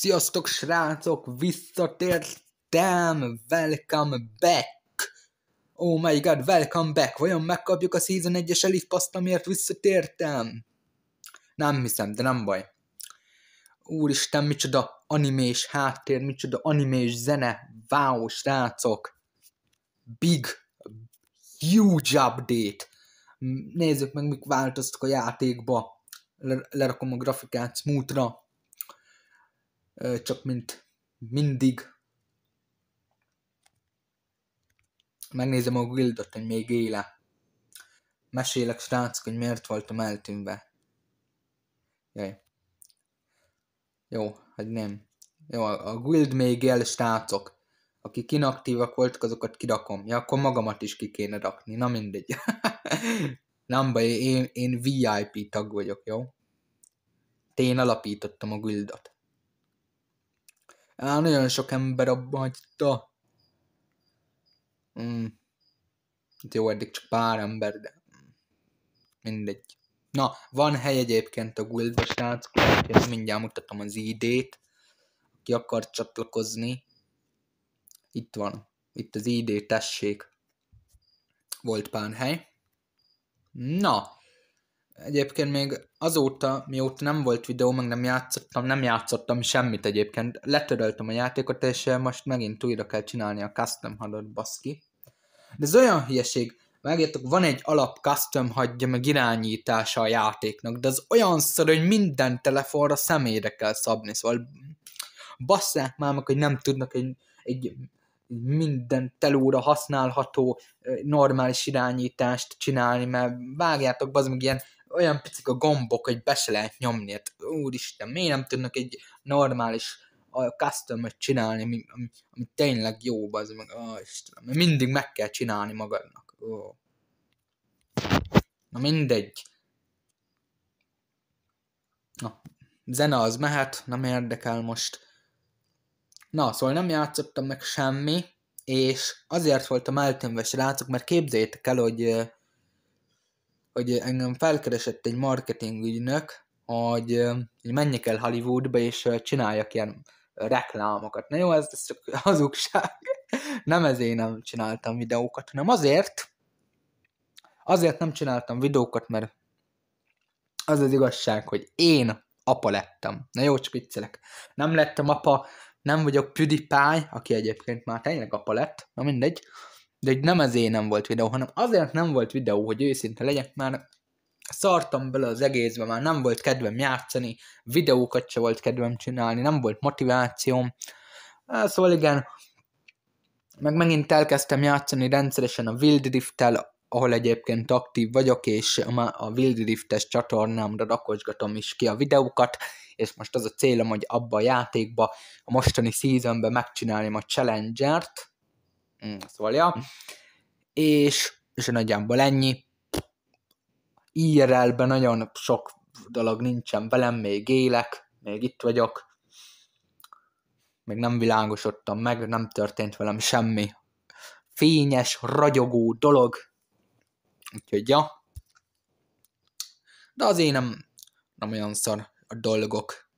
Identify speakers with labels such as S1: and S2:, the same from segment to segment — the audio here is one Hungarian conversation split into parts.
S1: Sziasztok srácok, visszatértem, welcome back! Oh my god, welcome back! Vajon megkapjuk a Season 1-es Elif Paszt, amiért visszatértem? Nem hiszem, de nem baj. Úristen, micsoda animés háttér, micsoda animés zene, wow srácok! Big, huge update! Nézzük meg, mik változtak a játékba. lerakom a grafikát smoothra, csak mint mindig megnézem a guildot, hogy még éle. Mesélek, srácok, hogy miért voltam eltűnve. Jaj. Jó, hát nem. Jó, a guild még él, srácok. Akik inaktívak voltak, azokat kirakom. Ja, akkor magamat is ki kéne rakni. Na mindegy. Nem baj, én, én VIP tag vagyok, jó? Te én alapítottam a guildot. Á, nagyon sok ember abba hagyta. Mm. Jó, eddig csak pár ember, de hmm. mindegy. Na, van hely egyébként a guildba, srácok, mindjárt mutatom az ID-t, aki akar csatlakozni. Itt van, itt az ID, tessék. Volt pár hely. Na, egyébként még azóta, mióta nem volt videó, meg nem játszottam, nem játszottam semmit egyébként. Letöröltem a játékot, és eh, most megint újra kell csinálni a custom hadot, baszki. De ez olyan hülyeség, Megértek, van egy alap custom hagyja meg irányítása a játéknak, de az olyan szar, hogy minden telefonra személyre kell szabni, szóval basszák már meg, hogy nem tudnak egy, egy minden telóra használható eh, normális irányítást csinálni, mert vágjátok, az meg ilyen olyan picik a gombok, hogy be se lehet nyomni. Hát, úristen, miért nem tudnak egy normális a custom csinálni, ami, ami, ami tényleg jó, az meg, ó, Istenem, mindig meg kell csinálni magadnak. Ó. Na mindegy. Na, zene az mehet, nem érdekel most. Na, szóval nem játszottam meg semmi, és azért voltam eltűnve srácok, mert képzeljétek el, hogy hogy engem felkeresett egy ügynök, hogy, hogy menjek el Hollywoodba, és csináljak ilyen reklámokat. Na jó, ez, ez csak hazugság. Nem ezért nem csináltam videókat, hanem azért, azért nem csináltam videókat, mert az az igazság, hogy én apa lettem. Na jó, csak viccelek. Nem lettem apa, nem vagyok PewDiePie, aki egyébként már tényleg apa lett, na mindegy. De hogy nem ezért nem volt videó, hanem azért nem volt videó, hogy őszinte legyek, már szartam bele az egészbe, már nem volt kedvem játszani, videókat se volt kedvem csinálni, nem volt motivációm. Szóval igen, meg megint elkezdtem játszani rendszeresen a Wild Rift-tel, ahol egyébként aktív vagyok, és a Wild Rift-es csatornámra rakosgatom is ki a videókat, és most az a célom, hogy abba a játékba, a mostani seasonben megcsinálni a challenger-t Mm, szóval, ja. És, és nagyjából ennyi. irl nagyon sok dolog nincsen velem, még élek, még itt vagyok. Még nem világosodtam meg, nem történt velem semmi fényes, ragyogó dolog. Úgyhogy, ja. De az én nem, nem olyan szar a dolgok.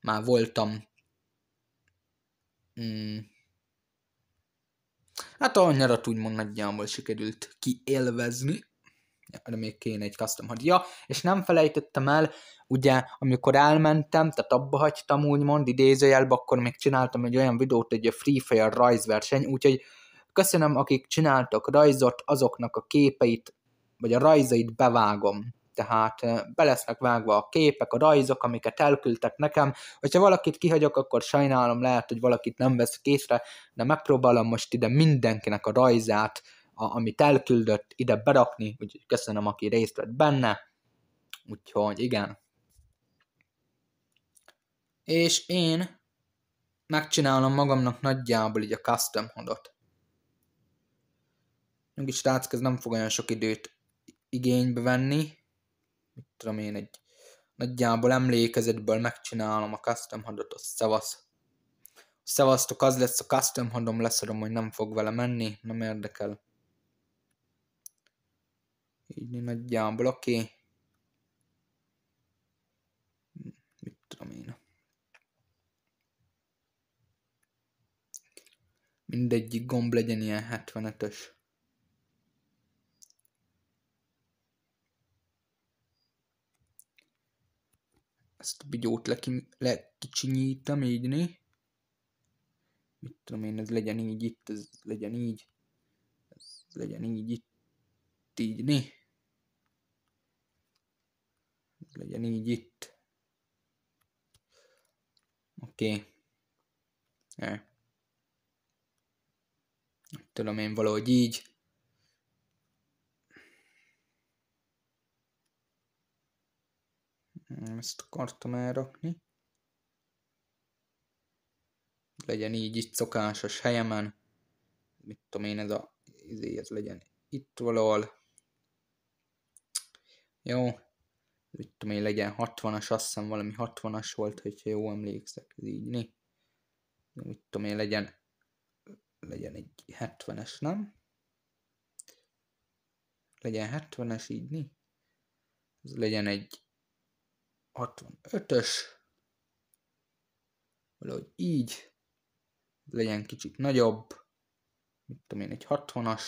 S1: Már voltam mm, Hát a nyarat úgymond nagyjából sikerült kiélvezni, de még kéne egy custom had. Ja, és nem felejtettem el, ugye, amikor elmentem, tehát abba hagytam úgymond idézőjelbe, akkor még csináltam egy olyan videót, egy Free Fire rajzverseny, úgyhogy köszönöm, akik csináltak rajzot, azoknak a képeit, vagy a rajzait bevágom tehát be lesznek vágva a képek, a rajzok, amiket elküldtek nekem. Hogyha valakit kihagyok, akkor sajnálom, lehet, hogy valakit nem vesz észre, de megpróbálom most ide mindenkinek a rajzát, a, amit elküldött, ide berakni, úgyhogy köszönöm, aki részt vett benne. Úgyhogy igen. És én megcsinálom magamnak nagyjából így a custom hodot. Nyugi srácok, ez nem fog olyan sok időt igénybe venni mit tudom én, egy nagyjából emlékezetből megcsinálom a custom hadot, az szevasz. Szevasztok, az lesz a custom hadom, leszorom, hogy nem fog vele menni, nem érdekel. Így nagyjából, oké. Okay. Mit tudom én. Mindegyik gomb legyen ilyen 75-ös. ezt a bigyót le lekicsinyítem, így né. Mit tudom én, ez legyen így itt, ez legyen így. Ez legyen így itt, így né. Ez legyen így itt. Oké. Okay. E. Tudom én valahogy így. Nem ezt akartam elrakni. Legyen így itt szokásos helyemen. Mit tudom én, ez a izé, ez legyen itt valahol. Jó. Mit tudom én, legyen 60-as, azt hiszem valami 60-as volt, hogyha jó emlékszek, ez így, né? Mit tudom én, legyen, legyen egy 70-es, nem? Legyen 70-es, így, né? Ez legyen egy 65-ös, valahogy így, legyen kicsit nagyobb, mit tudom én, egy 60-as,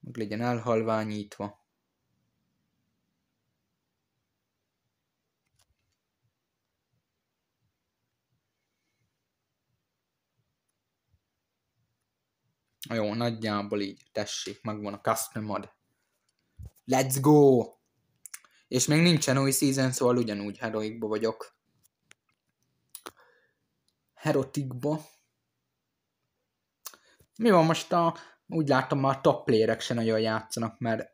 S1: meg legyen elhalványítva. Jó, nagyjából így, tessék, megvan a custom mod. Let's go! És még nincsen új season, szóval ugyanúgy heroikba vagyok. Herotikba. Mi van most a... Úgy látom már top playerek se nagyon játszanak, mert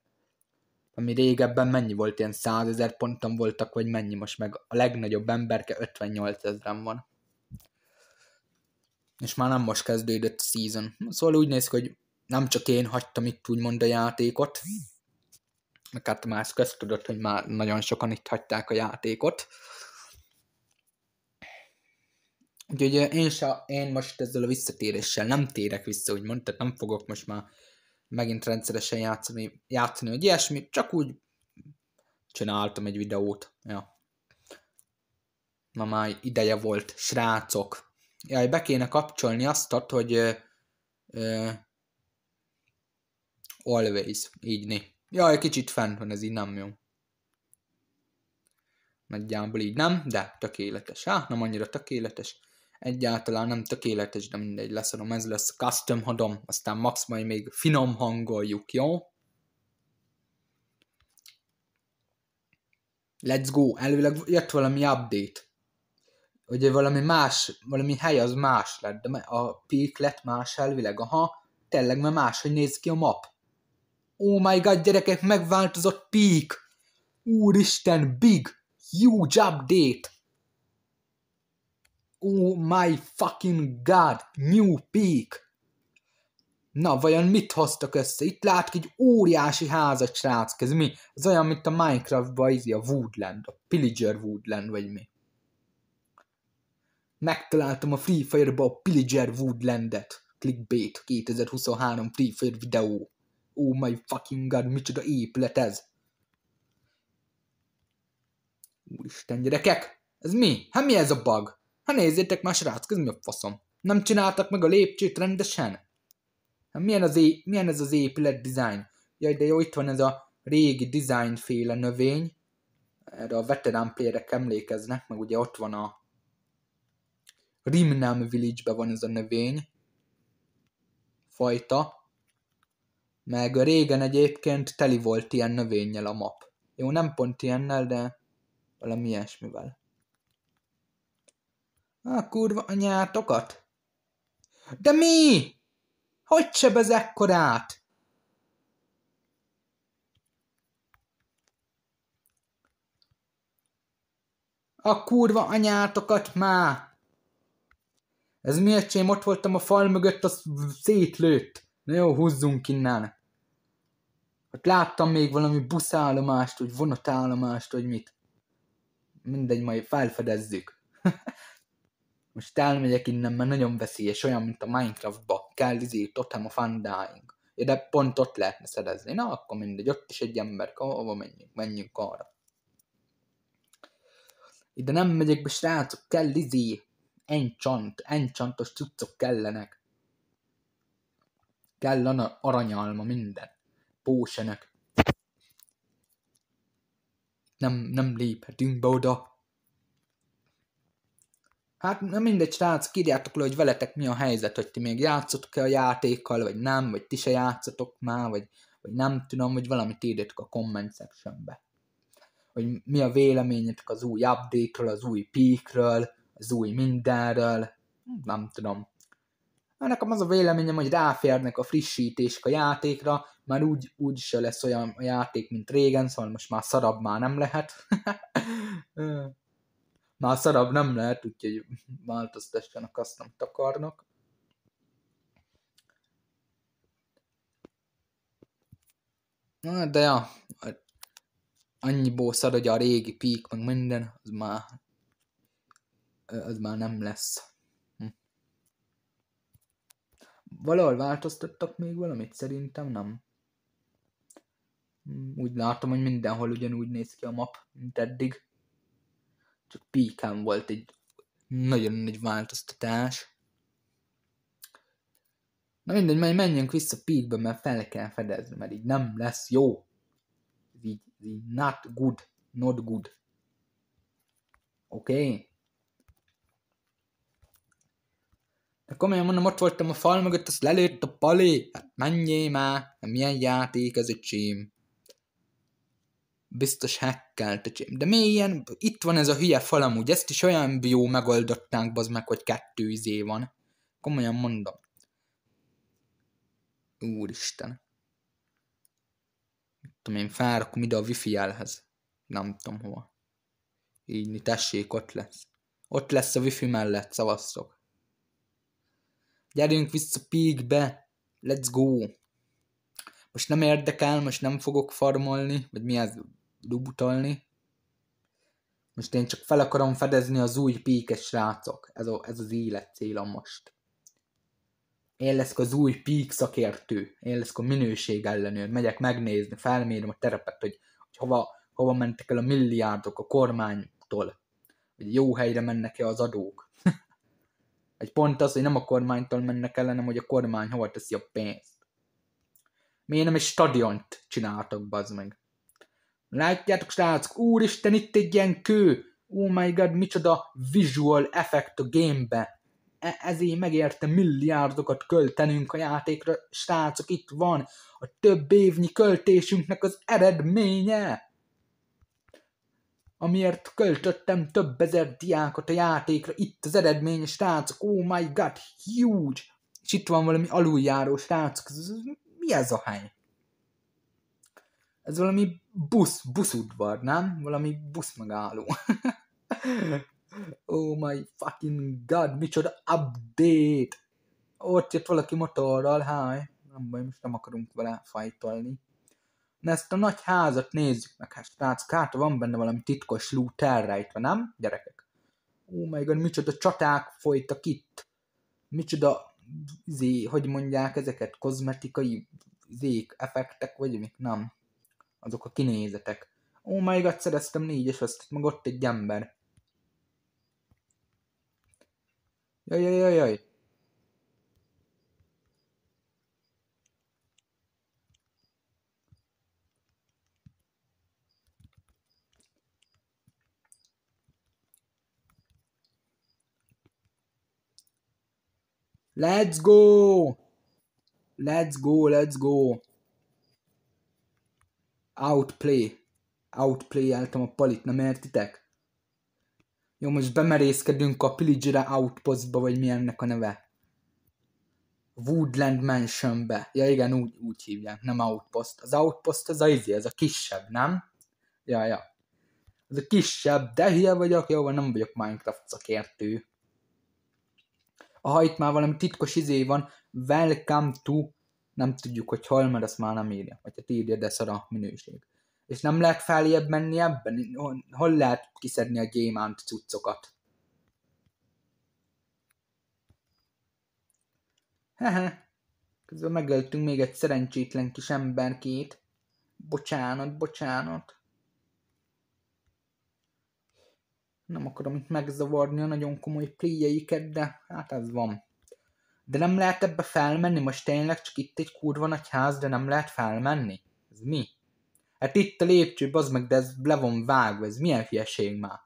S1: ami régebben mennyi volt, ilyen 100 ezer ponton voltak, vagy mennyi most meg a legnagyobb emberke 58 ezeren van. És már nem most kezdődött a season. Szóval úgy néz ki, hogy nem csak én hagytam itt úgymond a játékot, meg hát már ezt köztudott, hogy már nagyon sokan itt hagyták a játékot. Úgyhogy én, se, én most ezzel a visszatéréssel nem térek vissza, úgymond, tehát nem fogok most már megint rendszeresen játszani, játszani hogy ilyesmi, csak úgy csináltam egy videót. Ja. Ma már ideje volt, srácok. Jaj, be kéne kapcsolni azt, hogy uh, always, így né. Ja, egy kicsit fent van, ez így nem jó. Nagyjából így nem, de tökéletes. Há, nem annyira tökéletes. Egyáltalán nem tökéletes, de mindegy, leszarom, ez lesz custom hadom, aztán max majd még finom hangoljuk, jó? Let's go, előleg jött valami update. Ugye valami más, valami hely az más lett, de a peak lett más elvileg, aha, tényleg már hogy néz ki a map Oh my god, gyerekek, megváltozott peak! Úristen, big, huge update! Oh my fucking god, new peak! Na, vajon mit hoztak össze? Itt látok egy óriási házat, srác, ez mi? Ez olyan, mint a minecraft izi a Woodland, a Pillager Woodland, vagy mi? Megtaláltam a Free Fire-ba a Pillager Woodlandet. Clickbait 2023 Free Fire videó oh my fucking god, micsoda épület ez! Úristen gyerekek, ez mi? Hát mi ez a bug? Hát nézzétek már srác, ez mi a faszom? Nem csináltak meg a lépcsőt rendesen? Hát milyen, az é- milyen ez az épület design? Jaj, de jó, itt van ez a régi design féle növény. Erre a veterán playerek emlékeznek, meg ugye ott van a Rimnam Village-be van ez a növény fajta. Meg régen egyébként teli volt ilyen növényel a map. Jó, nem pont ilyennel, de valami ilyesmivel. A kurva anyátokat? De mi? Hogy sebez ekkorát? A kurva anyátokat már! Ez miért öcsém, ott voltam a fal mögött, az szétlőtt. Na jó, húzzunk innen. Ott láttam még valami buszállomást, vagy vonatállomást, vagy mit. Mindegy, majd felfedezzük. Most elmegyek innen, mert nagyon veszélyes, olyan, mint a Minecraftba. Kell izé, totem a fandáink. Ja, de pont ott lehetne szerezni. Na, akkor mindegy, ott is egy ember, hova menjünk, menjünk arra. Ide nem megyek be, srácok, kell izé, enchant, enchantos cuccok kellenek. Kellene aranyalma minden. Pósenek. Nem, nem léphetünk be oda. Hát nem mindegy, srác, kérjátok le, hogy veletek mi a helyzet, hogy ti még játszotok-e a játékkal, vagy nem, vagy ti se játszotok már, vagy, vagy nem tudom, hogy valamit írjátok a comment sectionbe. Hogy mi a véleményetek az új update-ről, az új peak az új mindenről, nem tudom mert hát nekem az a véleményem, hogy ráférnek a frissítések a játékra, már úgy, úgy se lesz olyan a játék, mint régen, szóval most már szarabb már nem lehet. már szarabb nem lehet, úgyhogy változtassanak azt, nem takarnak. Na, de ja, annyiból szar, hogy a régi pík, meg minden, az már, az már nem lesz valahol változtattak még valamit? Szerintem nem. Hmm, úgy látom, hogy mindenhol ugyanúgy néz ki a map, mint eddig. Csak píkán volt egy nagyon nagy változtatás. Na mindegy, majd menjünk vissza píkbe, mert fel kell fedezni, mert így nem lesz jó. így, így not good, not good. Oké? Okay? De komolyan mondom, ott voltam a fal mögött, azt lelőtt a pali. Hát menjél már, hát milyen játék ez, öcsém. Biztos hackelt, öcsém. De milyen, itt van ez a hülye fal amúgy, ezt is olyan bió megoldották, bazd meg, hogy kettő izé van. Komolyan mondom. Úristen. Mit tudom én, fárakom ide a wifi jelhez. Nem tudom hova. Így, tessék, ott lesz. Ott lesz a wifi mellett, szavaztok. Gyerünk vissza Peakbe, let's go! Most nem érdekel, most nem fogok farmolni, vagy mi az dubutolni. Most én csak fel akarom fedezni az új píkes srácok. Ez, a, ez az élet célom most. Én leszek az új pík szakértő. Én leszek a minőség ellenőr. Megyek megnézni, felmérem a terepet, hogy, hogy hova, hova mentek el a milliárdok a kormánytól. Hogy jó helyre mennek-e az adók egy pont az, hogy nem a kormánytól mennek el, hanem hogy a kormány hova teszi a pénzt. Miért nem egy stadiont csináltok, bazd meg? Látjátok, srácok, úristen, itt egy ilyen kő! Oh my god, micsoda visual effekt a gamebe! E- ezért megérte milliárdokat költenünk a játékra, srácok, itt van a több évnyi költésünknek az eredménye! amiért költöttem több ezer diákot a játékra, itt az eredmény, srácok, oh my god, huge! És itt van valami aluljáró, srácok, mi ez a hely? Ez valami busz, buszudvar, nem? Valami busz megálló. oh my fucking god, micsoda update! Ott jött valaki motorral, háj. Nem baj, most nem akarunk vele fajtolni ezt a nagy házat nézzük meg, hát srác, káta van benne valami titkos lút elrejtve, nem, gyerekek? Ó, oh my god, micsoda csaták folytak itt. Micsoda, zé, hogy mondják ezeket, kozmetikai zék, effektek, vagy mik, nem. Azok a kinézetek. Ó, oh my god, szereztem és azt meg ott egy ember. Jaj, jaj, jaj, jaj. Let's go! Let's go, let's go! Outplay. Outplay-eltem a palit, nem értitek? Jó, most bemerészkedünk a Pillager Outpostba, vagy mi ennek a neve. Woodland Mansionbe. Ja igen, úgy, úgy hívják, nem Outpost. Az Outpost az a izi, ez a kisebb, nem? Ja, ja. Ez a kisebb, de hülye vagyok, jó, nem vagyok Minecraft szakértő aha, itt már valami titkos izé van, welcome to, nem tudjuk, hogy hol, mert azt már nem írja, vagy hát írja, de szar a minőség. És nem lehet feljebb menni ebben? Hol lehet kiszedni a gyémánt cuccokat? Hehe. Közben megöltünk még egy szerencsétlen kis emberkét. Bocsánat, bocsánat. nem akarom itt megzavarni a nagyon komoly pléjeiket, de hát ez van. De nem lehet ebbe felmenni, most tényleg csak itt egy kurva nagy ház, de nem lehet felmenni? Ez mi? Hát itt a lépcső, az meg, de ez le van vágva, ez milyen hülyeség már?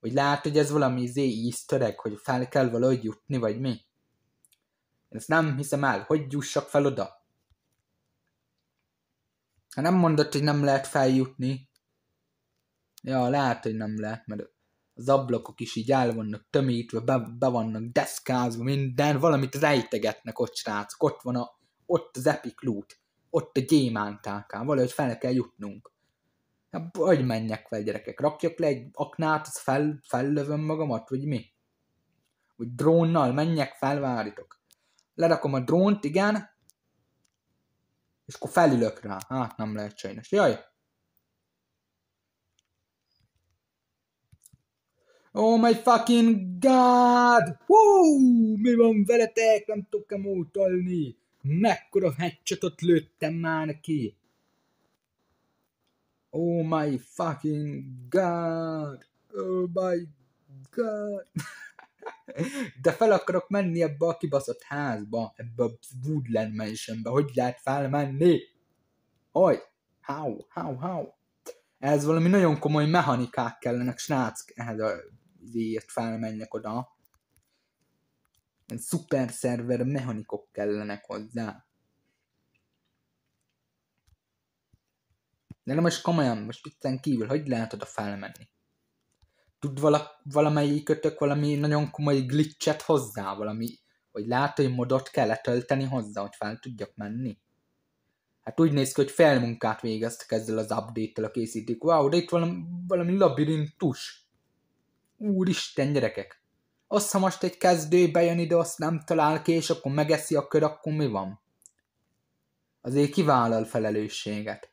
S1: Hogy lehet, hogy ez valami zé íztöreg, hogy fel kell valahogy jutni, vagy mi? Én ezt nem hiszem el, hogy jussak fel oda? Hát nem mondott, hogy nem lehet feljutni. Ja, lehet, hogy nem lehet, mert az ablakok is így el vannak tömítve, be, be vannak deszkázva, minden, valamit rejtegetnek ott srácok, ott van a, ott az epic loot, ott a gyémántákán, valahogy fel kell jutnunk. Hát, hogy menjek fel, gyerekek? Rakjak le egy aknát, az fel, fellövöm magamat, vagy mi? Vagy drónnal menjek, felvárítok. Lerakom a drónt, igen, és akkor felülök rá. Hát, nem lehet sajnos. Jaj, Oh my fucking god! Hú, Mi van veletek? Nem tudok emótolni. Mekkora hatchetot lőttem már neki. Oh my fucking god! Oh my god! De fel akarok menni ebbe a kibaszott házba, ebbe a Woodland Mansionbe. Hogy lehet felmenni? Oj! How? How? How? Ez valami nagyon komoly mechanikák kellenek, srác, ehhez a izéért felmenjek oda. Egy Szuper szerver mechanikok kellenek hozzá. De nem most komolyan, most pitten kívül, hogy lehet oda felmenni? Tud vala, valamelyik kötök valami nagyon komoly glitchet hozzá, valami, hogy lehet, hogy modot kell letölteni hozzá, hogy fel tudjak menni? Hát úgy néz ki, hogy felmunkát végeztek ezzel az update-tel a készítők. Wow, de itt valami, valami labirintus. Úristen, gyerekek! Azt, ha most egy kezdő bejön ide, azt nem talál ki, és akkor megeszi a kör, akkor mi van? Azért kivállal felelősséget.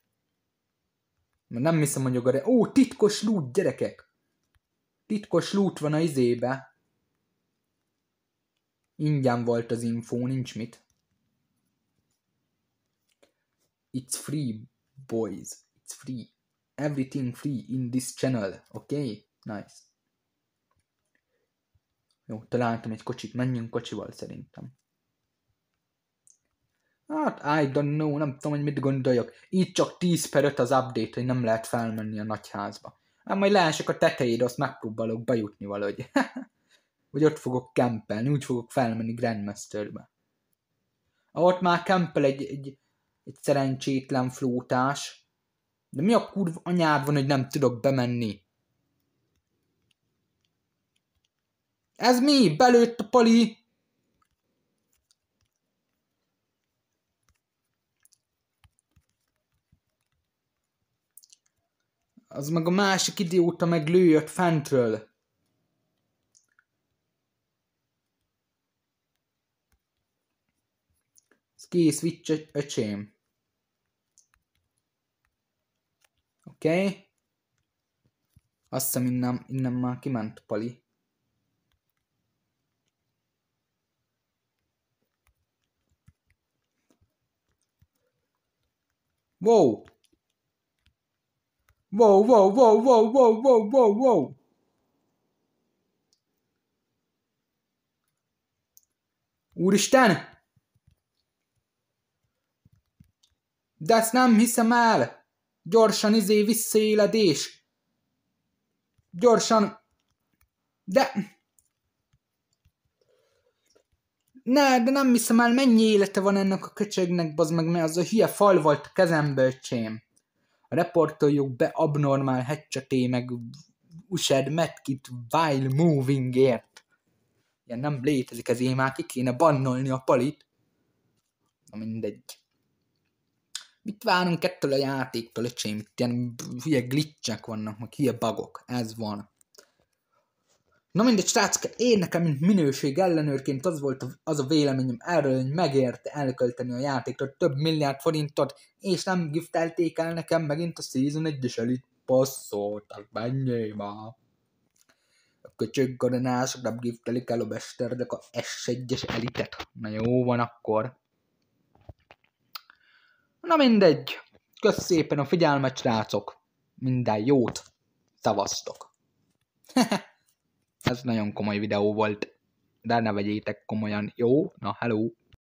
S1: Mert nem hiszem, hogy a Ó, titkos lút, gyerekek! Titkos lút van a izébe. Ingyen volt az infó, nincs mit. It's free, boys. It's free. Everything free in this channel, okay? Nice. Jó, találtam egy kocsit, menjünk kocsival szerintem. Hát, I don't know, nem tudom, hogy mit gondoljak. Így csak 10 per 5 az update, hogy nem lehet felmenni a nagyházba. Hát majd leesek a tetejére, azt megpróbálok bejutni valahogy. Vagy ott fogok kempelni, úgy fogok felmenni Grandmasterbe. Ah, ott már kempel egy, egy, egy szerencsétlen flótás. De mi a kurva anyád van, hogy nem tudok bemenni? Ez mi? Belőtt a pali! Az meg a másik idióta meg lőjött fentről. Ez kész vicc öcsém. Oké. Okay. Azt hiszem innen, innen már kiment Pali. Wow! Wow, wow, wow, wow, wow, wow, wow, wow! Úristen! De ezt nem hiszem el! Gyorsan izé visszaéledés! Gyorsan... De... Ne, de nem hiszem el, mennyi élete van ennek a köcsögnek, bazd meg, mert az a hülye fal volt a kezemből, csém. A reportoljuk be abnormál hecseté, meg usad medkit while movingért. Ilyen nem létezik ez már ki kéne bannolni a palit. Na mindegy. Mit várunk ettől a játéktól, öcsém? Itt ilyen hülye glitchek vannak, meg hülye bagok. Ez van. Na mindegy, srácok, én nekem, mint minőség ellenőrként az volt az a véleményem erről, hogy megérte elkölteni a játékra több milliárd forintot, és nem giftelték el nekem megint a Season 1-es Elite passzoltak, mennyiba. A köcsög garonások nem giftelik el a besterdek a S1-es elitet. Na jó van akkor. Na mindegy. Kösz szépen a figyelmet, srácok. Minden jót. Szavaztok. Ez nagyon komoly videó volt, de ne vegyétek komolyan, jó? Na, hello!